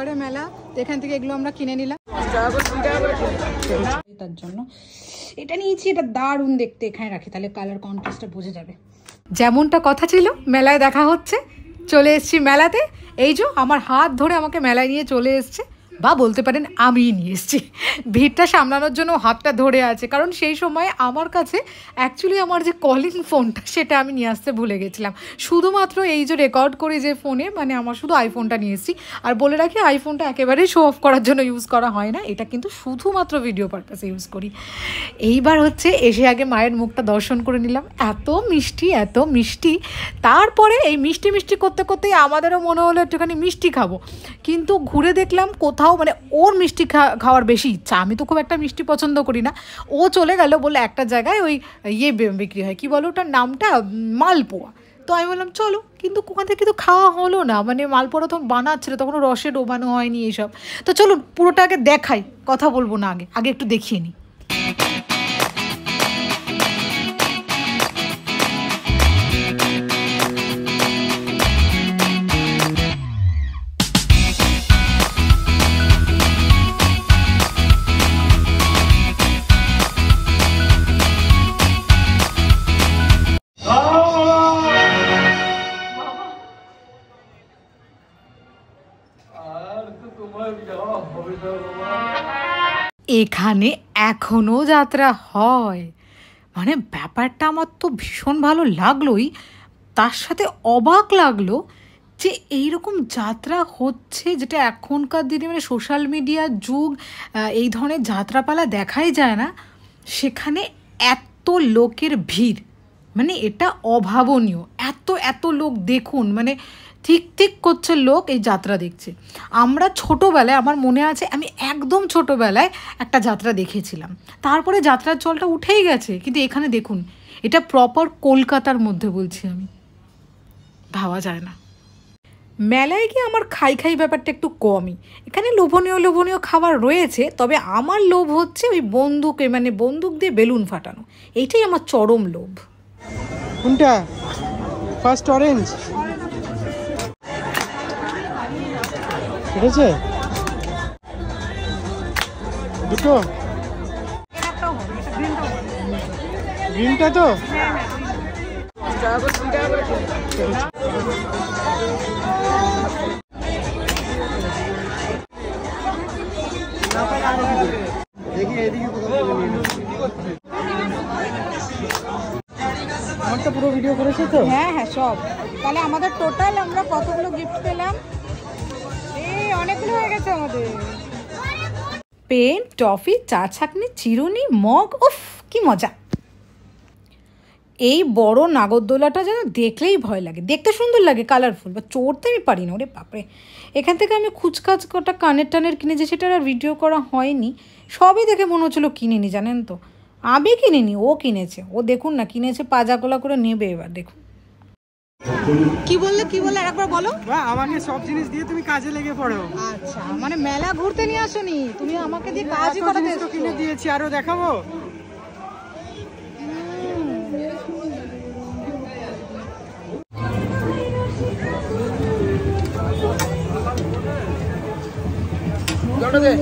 করে মেলা তো এখান থেকে এগুলো আমরা কিনে নিলাম তার জন্য এটা নিয়েছি এটা দারুণ দেখতে এখানে রাখি তাহলে কালার কন্ট্রাস্টটা বোঝা যাবে যেমনটা কথা ছিল মেলায় দেখা হচ্ছে চলে এসছি মেলাতে এই যে আমার হাত ধরে আমাকে মেলায় নিয়ে চলে এসছে বা বলতে পারেন আমি নিয়ে এসেছি ভিড়টা সামলানোর জন্য হাতটা ধরে আছে কারণ সেই সময় আমার কাছে অ্যাকচুয়ালি আমার যে কলিং ফোনটা সেটা আমি নিয়ে আসতে ভুলে গেছিলাম শুধুমাত্র এই যে রেকর্ড করি যে ফোনে মানে আমার শুধু আইফোনটা নিয়ে এসেছি আর বলে রাখি আইফোনটা একেবারেই শো অফ করার জন্য ইউজ করা হয় না এটা কিন্তু শুধুমাত্র ভিডিও পারপাসে ইউজ করি এইবার হচ্ছে এসে আগে মায়ের মুখটা দর্শন করে নিলাম এত মিষ্টি এত মিষ্টি তারপরে এই মিষ্টি মিষ্টি করতে করতেই আমাদেরও মনে হলো একটুখানি মিষ্টি খাবো কিন্তু ঘুরে দেখলাম কোথাও খাও মানে ওর মিষ্টি খাওয়ার বেশি ইচ্ছা আমি তো খুব একটা মিষ্টি পছন্দ করি না ও চলে গেল বলে একটা জায়গায় ওই ইয়ে বিক্রি হয় কি বলো ওটার নামটা মালপোয়া তো আমি বললাম চলো কিন্তু ওখান থেকে তো খাওয়া হলো না মানে মালপোয়া তখন বানাচ্ছিল তখন রসে ডোবানো হয়নি এইসব তো চলুন পুরোটা আগে দেখাই কথা বলবো না আগে আগে একটু দেখিয়ে নিই এখানে এখনও যাত্রা হয় মানে ব্যাপারটা আমার তো ভীষণ ভালো লাগলোই তার সাথে অবাক লাগলো যে এইরকম যাত্রা হচ্ছে যেটা এখনকার দিনে মানে সোশ্যাল মিডিয়া যুগ এই ধরনের যাত্রাপালা দেখাই যায় না সেখানে এত লোকের ভিড় মানে এটা অভাবনীয় এত এত লোক দেখুন মানে ঠিক ঠিক করছে লোক এই যাত্রা দেখছে আমরা ছোটোবেলায় আমার মনে আছে আমি একদম ছোটোবেলায় একটা যাত্রা দেখেছিলাম তারপরে যাত্রার চলটা উঠেই গেছে কিন্তু এখানে দেখুন এটা প্রপার কলকাতার মধ্যে বলছি আমি ভাবা যায় না মেলায় গিয়ে আমার খাই খাই ব্যাপারটা একটু কমই এখানে লোভনীয় লোভনীয় খাবার রয়েছে তবে আমার লোভ হচ্ছে ওই বন্দুকে মানে বন্দুক দিয়ে বেলুন ফাটানো এইটাই আমার চরম লোভ কোনটা ফার্স্ট অরেঞ্জ ঠিক আছে দুটো গ্রিনটা তো আমার তো পুরো ভিডিও করেছে তো হ্যাঁ হ্যাঁ সব তাহলে আমাদের টোটাল আমরা কতগুলো গিফট পেলাম অনেকগুলো হয়ে গেছে আমাদের পেন টফি চা ছাকনি চিরুনি মগ উফ কি মজা এই বড় নাগরদোলাটা যেন দেখলেই ভয় লাগে দেখতে সুন্দর লাগে কালারফুল বা চড়তে আমি পারি না ওরে বাপরে এখান থেকে আমি খুচকাচ কটা কানের টানের কিনেছি সেটার আর ভিডিও করা হয়নি সবই দেখে মনে হচ্ছিলো কিনিনি জানেন তো আমি কিনিনি ও কিনেছে ও দেখুন না কিনেছে পাজা কোলা করে নেবে এবার দেখুন কি বললে কি বললে একবার বলো আমাকে সব জিনিস দিয়ে তুমি কাজে লেগে পড়ো আচ্ছা মানে মেলা ঘুরতে নিয়ে আসোনি তুমি আমাকে দিয়ে কাজ করাতে তো কিনে দিয়েছি আরো দেখাবো দে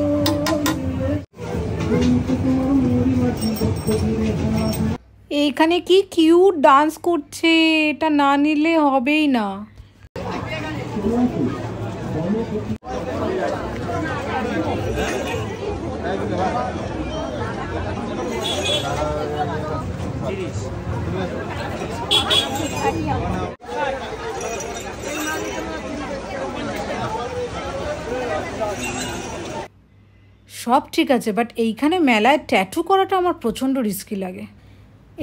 এখানে কি কিউট ডান্স করছে এটা না নিলে হবেই না সব ঠিক আছে বাট এইখানে মেলায় ট্যাটু করাটা আমার প্রচণ্ড রিস্কি লাগে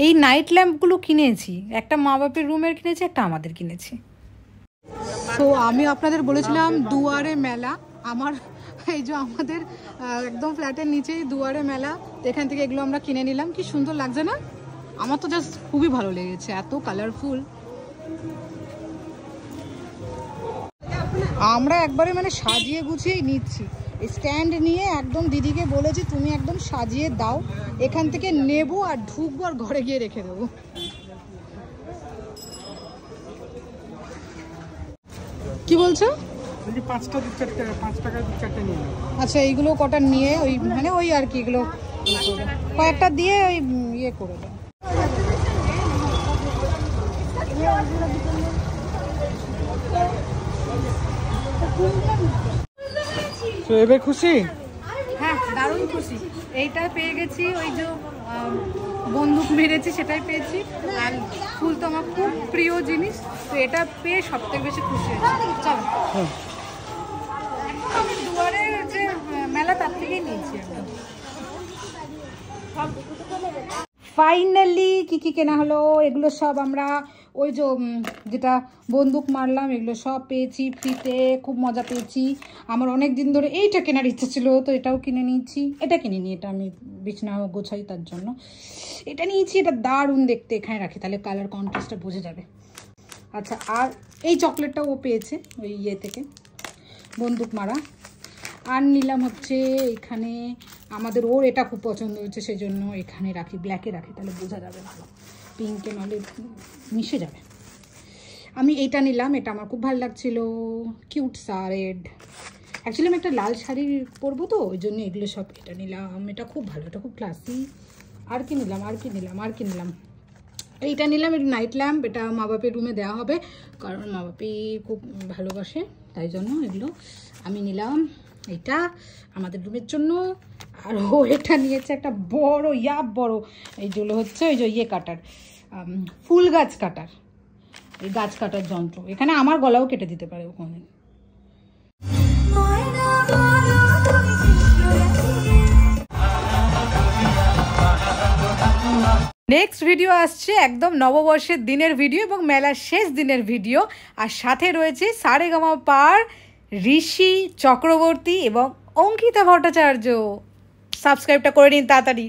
এই নাইট ল্যাম্পগুলো কিনেছি একটা মা বাপের রুমের কিনেছি একটা আমাদের কিনেছি তো আমি আপনাদের বলেছিলাম দুয়ারে মেলা আমার এই যে আমাদের একদম ফ্ল্যাটের নিচেই দুয়ারে মেলা এখান থেকে এগুলো আমরা কিনে নিলাম কি সুন্দর লাগছে না আমার তো জাস্ট খুবই ভালো লেগেছে এত কালারফুল আমরা একবারে মানে সাজিয়ে গুছিয়েই নিচ্ছি স্ট্যান্ড নিয়ে একদম দিদিকে বলেছি তুমি একদম সাজিয়ে দাও এখান থেকে নেব আর ঢুকবো আর ঘরে গিয়ে রেখে দেবো কি বলছো আচ্ছা এইগুলো কটা নিয়ে ওই মানে ওই আর কি এগুলো কয়েকটা দিয়ে ওই ইয়ে করে দেবো তো এবার খুশি হ্যাঁ দারুণ খুশি এইটা পেয়ে গেছি ওই যে বন্দুক মেরেছি সেটাই পেয়েছি আর ফুল তো আমার খুব প্রিয় জিনিস তো এটা পেয়ে সব থেকে বেশি খুশি হয়েছি চলো হ্যাঁ। মেলা তার থেকেই নিয়েছি ফাইনালি কি কি কেনা হলো এগুলো সব আমরা ওই যে যেটা বন্দুক মারলাম এগুলো সব পেয়েছি ফ্রিতে খুব মজা পেয়েছি আমার অনেক দিন ধরে এইটা কেনার ইচ্ছা ছিল তো এটাও কিনে নিয়েছি এটা কিনে নিই এটা আমি বিছনা গোছাই তার জন্য এটা নিয়েছি এটা দারুণ দেখতে এখানে রাখি তাহলে কালার কন্ট্রাস্টটা বোঝা যাবে আচ্ছা আর এই চকলেটটা ও পেয়েছে ওই ইয়ে থেকে বন্দুক মারা আর নিলাম হচ্ছে এখানে আমাদের ওর এটা খুব পছন্দ হয়েছে সেজন্য এখানে রাখি ব্ল্যাকে রাখি তাহলে বোঝা যাবে ভালো পিঙ্কে নাহলে মিশে যাবে আমি এইটা নিলাম এটা আমার খুব ভালো লাগছিল কিউট সা রেড অ্যাকচুয়ালি আমি একটা লাল শাড়ি পরবো তো ওই জন্য এগুলো সব এটা নিলাম এটা খুব ভালো এটা খুব ক্লাসি আর কি নিলাম আর কি নিলাম আর কি নিলাম এইটা নিলাম এটা নাইট ল্যাম্প এটা মা বাপের রুমে দেওয়া হবে কারণ মা বাপি খুব ভালোবাসে তাই জন্য এগুলো আমি নিলাম এটা আমাদের রুমের জন্য আর ও এটা নিয়েছে একটা বড় ইয়া বড় এইগুলো হচ্ছে ওই যে ইয়ে কাটার ফুল গাছ কাটার এই গাছ কাটার যন্ত্র এখানে আমার গলাও কেটে দিতে পারে ওখানে নেক্সট ভিডিও আসছে একদম নববর্ষের দিনের ভিডিও এবং মেলার শেষ দিনের ভিডিও আর সাথে রয়েছে সারেগামা পার ঋষি চক্রবর্তী এবং অঙ্কিতা ভট্টাচার্য সাবস্ক্রাইবটা করে নিন তাড়াতাড়ি